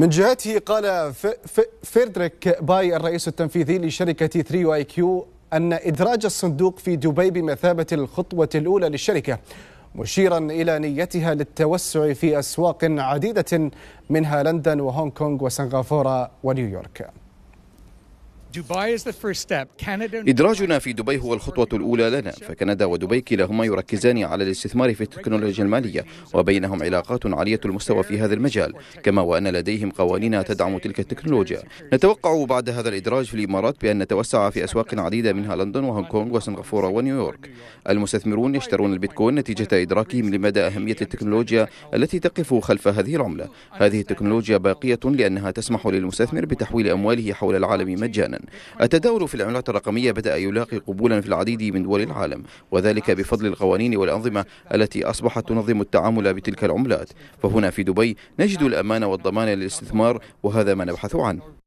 من جهته قال فيردريك باي الرئيس التنفيذي لشركة 3 واي كيو أن إدراج الصندوق في دبي بمثابة الخطوة الأولى للشركة مشيرا إلى نيتها للتوسع في أسواق عديدة منها لندن وهونغ كونغ وسنغافورة ونيويورك إدراجنا في دبي هو الخطوة الأولى لنا فكندا ودبي كلاهما يركزان على الاستثمار في التكنولوجيا المالية وبينهم علاقات عالية المستوى في هذا المجال كما وأن لديهم قوانين تدعم تلك التكنولوجيا نتوقع بعد هذا الإدراج في الإمارات بأن نتوسع في أسواق عديدة منها لندن وهونغ كونغ وسنغافورة ونيويورك المستثمرون يشترون البيتكوين نتيجة إدراكهم لمدى أهمية التكنولوجيا التي تقف خلف هذه العملة هذه التكنولوجيا باقية لأنها تسمح للمستثمر بتحويل أمواله حول العالم مجانا التداول في العملات الرقمية بدأ يلاقي قبولا في العديد من دول العالم وذلك بفضل القوانين والأنظمة التي أصبحت تنظم التعامل بتلك العملات فهنا في دبي نجد الأمان والضمان للاستثمار وهذا ما نبحث عنه